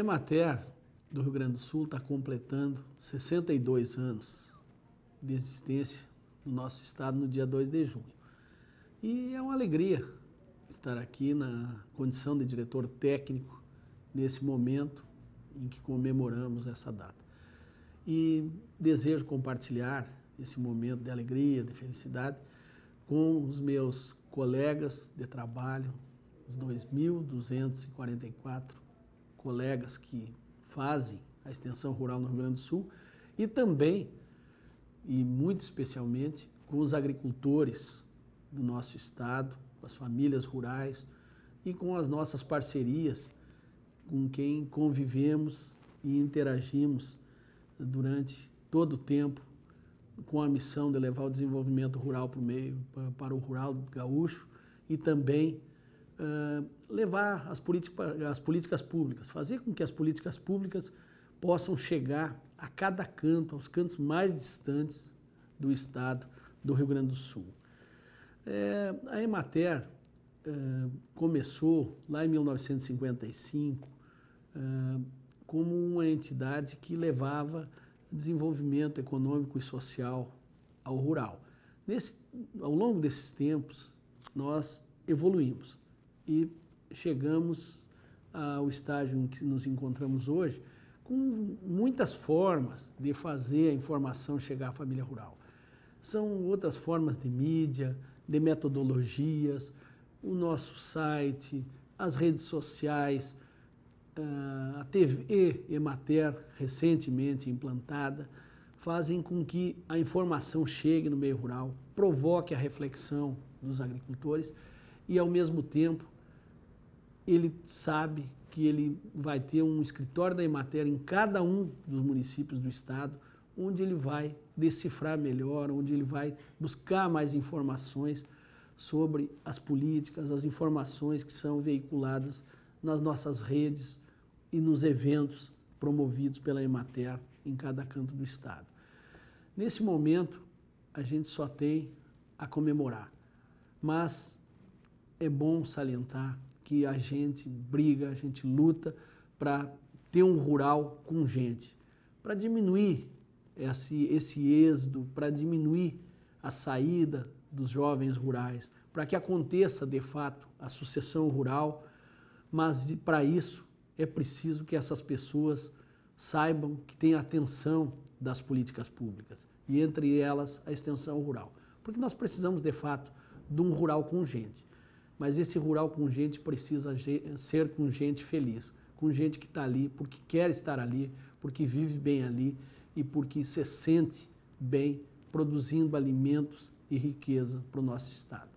Emater do Rio Grande do Sul está completando 62 anos de existência no nosso estado no dia 2 de junho. E é uma alegria estar aqui na condição de diretor técnico nesse momento em que comemoramos essa data. E desejo compartilhar esse momento de alegria, de felicidade com os meus colegas de trabalho, os 2.244 colegas que fazem a extensão rural no Rio Grande do Sul e também, e muito especialmente, com os agricultores do nosso estado, com as famílias rurais e com as nossas parcerias com quem convivemos e interagimos durante todo o tempo com a missão de levar o desenvolvimento rural para o meio para o rural gaúcho e também levar as, as políticas públicas, fazer com que as políticas públicas possam chegar a cada canto, aos cantos mais distantes do estado do Rio Grande do Sul. É, a Emater começou lá em 1955 como uma entidade que levava desenvolvimento econômico e social ao rural. Nesse, ao longo desses tempos, nós evoluímos e chegamos ao estágio em que nos encontramos hoje, com muitas formas de fazer a informação chegar à família rural. São outras formas de mídia, de metodologias, o nosso site, as redes sociais, ah, a TV Emater, recentemente implantada, fazem com que a informação chegue no meio rural, provoque a reflexão dos agricultores e, ao mesmo tempo, ele sabe que ele vai ter um escritório da Emater em cada um dos municípios do estado, onde ele vai decifrar melhor, onde ele vai buscar mais informações sobre as políticas, as informações que são veiculadas nas nossas redes e nos eventos promovidos pela Emater em cada canto do estado. Nesse momento, a gente só tem a comemorar, mas é bom salientar que a gente briga, a gente luta para ter um rural com gente, para diminuir esse, esse êxodo, para diminuir a saída dos jovens rurais, para que aconteça de fato a sucessão rural, mas para isso é preciso que essas pessoas saibam que tem atenção das políticas públicas e entre elas a extensão rural, porque nós precisamos de fato de um rural com gente. Mas esse rural com gente precisa ser com gente feliz, com gente que está ali porque quer estar ali, porque vive bem ali e porque se sente bem produzindo alimentos e riqueza para o nosso Estado.